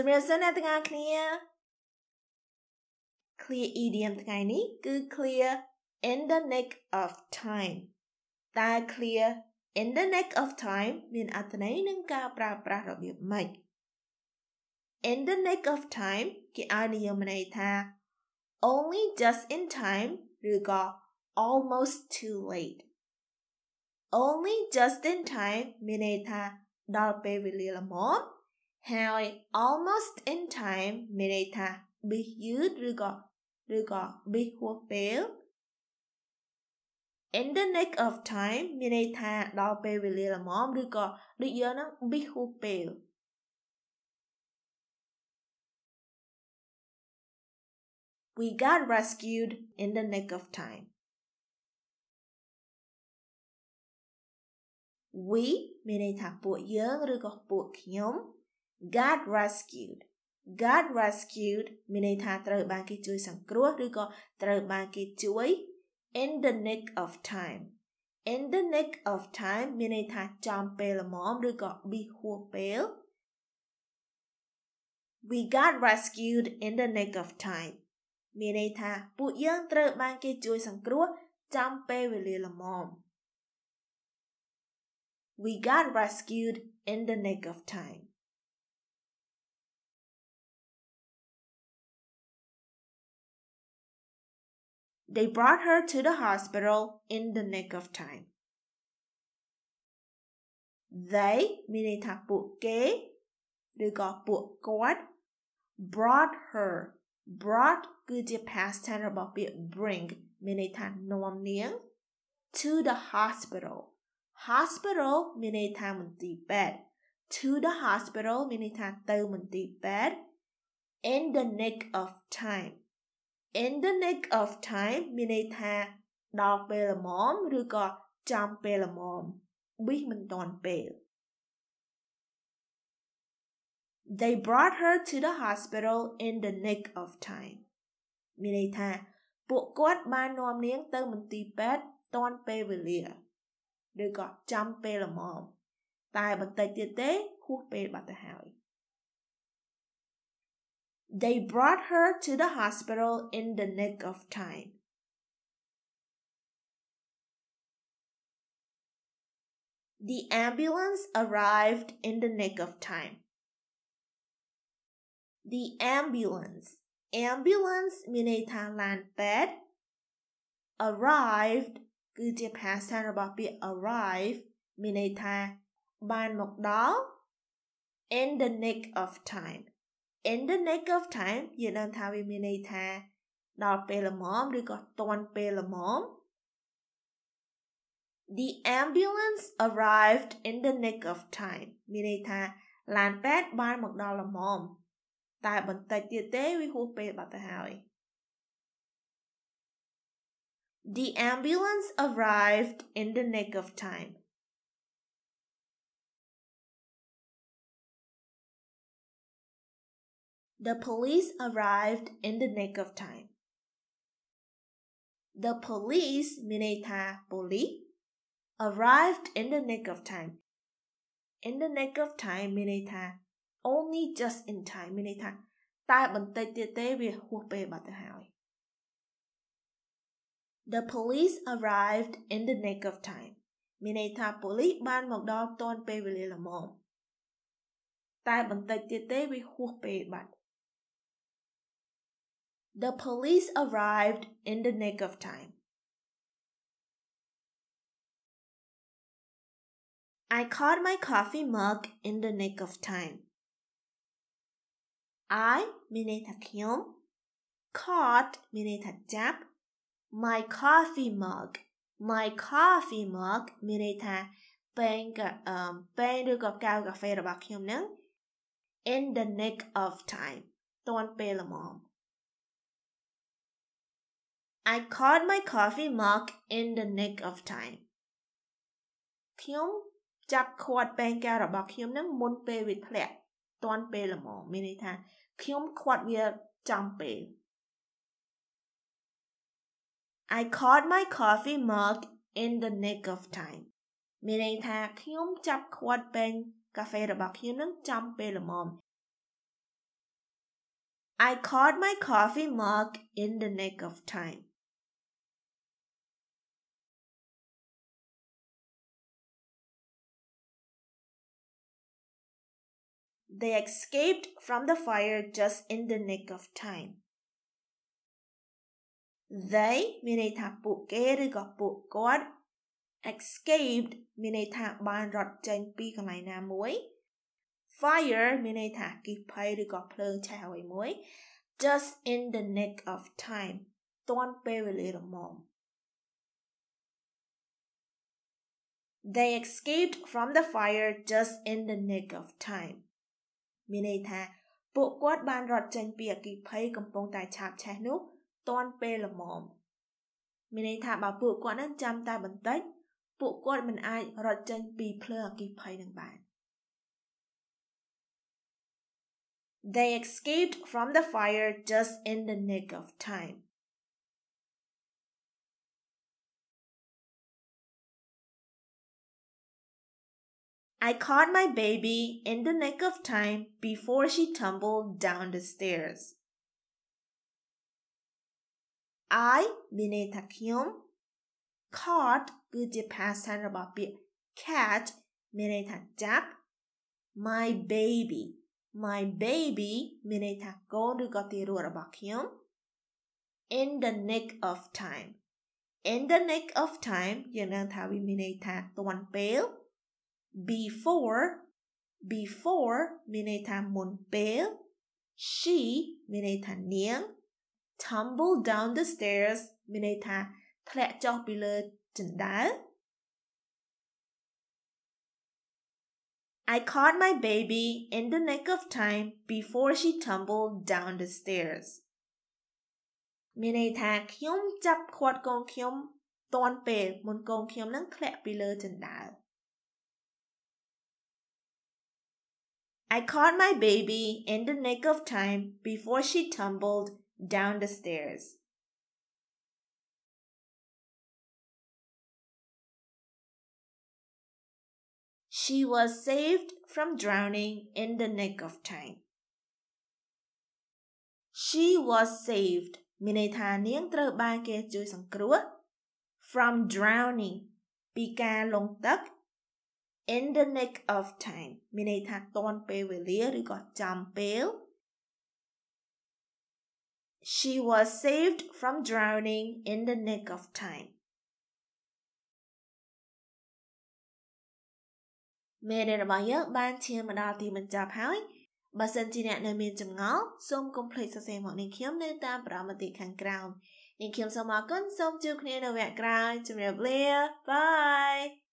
ជំរាបសួរអ្នកទាំងអស់គ្នា clear idiom ថ្ងៃនេះ គឺ clear in the nick of time តើ clear in the nick of time មានអត្ថន័យនឹងការប្រើប្រាស់របៀបម៉េច in the nick of time គេឲ្យនិយមន័យថា only just in time ឬក៏ almost too late only just in time មានន័យថាដល់ពេលវេលាល្មម Harry almost in time made a In the nick of time, Mineta đo là móm We got rescued in the nick of time. We មានន័យថាពួកយើងឬក៏ពួកខ្ញុំ got rescued got rescued មានន័យថាត្រូវបាន គេជួយសង្គ្រោះឬក៏ត្រូវបានគេជួយ in the nick of time in the nick of time មានន័យថាចំពេលល្មមឬក៏ប៊ីហួសពេល we got rescued in the nick of time មានន័យថាពួកយើងត្រូវបាន គេជួយ សង្គ្រោះចំពេលវេលាល្មម We got rescued in the nick of time They brought her to the hospital in the nick of time. They, meaning thằng ពួកគេឬក៏ពួកគាត់ brought her brought គឺជា past tense របស់ពាក្យ bring មានន័យថានាំនាង to the hospital hospital bed. to the hospital bed. in the nick of time in the nick of time មានន័យថាដល់ពេលល្មមឬក៏ចំពេលល្មមប៊ីសមិនទាន់ពេល They brought her to the hospital in the nick of time មានន័យថាពួកគាត់បាននាំនាងទៅមន្ទីរពេទ្យទាន់ពេលវេលាឬក៏ចំពេលល្មម តែបន្តិចទៀតទេហួសពេលបាត់ទៅហើយ They brought her to the hospital in the nick of time. The ambulance arrived in the nick of time. The ambulance, ambulance មានន័យថាឡានពេទ្យ arrived គឺជាភាសារបស់ពាក្យ arrive មានន័យថាបានមកដល់ in the nick of time in the nick of time យើងដឹងថាវាមានន័យថាដល់ពេលល្មមឬក៏ទាន់ពេលល្មម The ambulance arrived in the nick of time មានន័យថាឡានពេទ្យបានមកដល់ល្មម តែបន្តិចទៀតទេវាហួសពេលបាត់ទៅហើយ The ambulance arrived in the nick of time The police arrived in the nick of time. The police, mineta bully, arrived in the nick of time. In the nick of time, mineta, only just in time, mineta. តែបន្តិចទៀតទេវាហួសពេលបាត់ទៅហើយ The police arrived in the nick of time mineta bat the police arrived in the nick of time. I caught my coffee mug in the nick of time. I, Mineta Kyung, caught Mineta Jap, my coffee mug, my coffee mug, Mineta ពេលពេលឬក៏កៅកាហ្វេរបស់ខ្ញុំនឹង um, in the nick of time ទាន់ពេលល្មម I caught my coffee mug in the nick of time ខ្ញុំចាប់ខាត់បែងការរបស់ខ្ញុំនឹងមុនពេលវាធ្លាក់តាន់ពេលល្មមមានន័យថាខ្ញុំខាត់វាចំពេល I caught my coffee mug in the nick of time មានន័យថាខ្ញុំចាប់ខាត់បែងកាហ្វេរបស់ខ្ញុំនឹងចំពេលល្មម I caught my coffee mug in the nick of time They escaped from the fire just in the nick of time. They មានន័យថាពួកគេឬក៏ពួកគាត់ escaped ban rot មានន័យថាបានរត់ចេញពីកន្លែងណាមួយ fire មានន័យថាគីភ័យឬក៏ភ្លើងឆេះអ្វីមួយ just in the nick of time Don't a little mom. They escaped from the fire just in the nick of time មានន័យថាពួកគាត់បានរត់ចេញពីអគិភ័យកំពុង តែ ឆាបឆេះនោះតាន់ពេលល្មម មានន័យថាបើពួកគាត់នឹងចាំតែបន្តិចពួកគាត់មិនអាចរត់ចេញពីភ្លើងអគិភ័យនឹងបាន They escaped from the fire just in the nick of time I caught my baby in the nick of time before she tumbled down the stairs. I, Mine Takyum, caught Guji Pasan cat, Mine Takjap, my baby, my baby, Mine Takgo Rabakyum, in the nick of time. In the nick of time, pale. before before មានន័យថាមុនពេល she មានន័យថានាង tumble down the stairs មានន័យថាធ្លាក់ចុះពីលើជណ្ដើរ I caught my baby in the nick of time before she tumbled down the stairs មានន័យថាខ្ញុំចាប់ឃាត់កូនខ្ញុំតាន់ពេលមុនកូនខ្ញុំនឹងធ្លាក់ពីលើជណ្ដើរ I caught my baby in the nick of time before she tumbled down the stairs. She was saved from drowning in the nick of time. She was saved មានន័យថានាងត្រូវបានគេជួយសង្គ្រោះ from drowning ពីការលង់ទឹក in the nick of time មានន័យថាទាន់ពេលវេលាឬក៏ចំពេល She was saved from drowning in the nick of time មេរៀនរបស់យើងបានឈានមកដល់ទីបញ្ចប់ហើយបើសិនជាអ្នកនៅមានចម្ងល់សូមកុំភ្លេចសរសេរមកនាងខ្ញុំនៅតាមប្រមតិខាងក្រោមនាងខ្ញុំសូមអរគុណសូមជួបគ្នានៅវគ្គក្រោយជម្រាបលាបាយ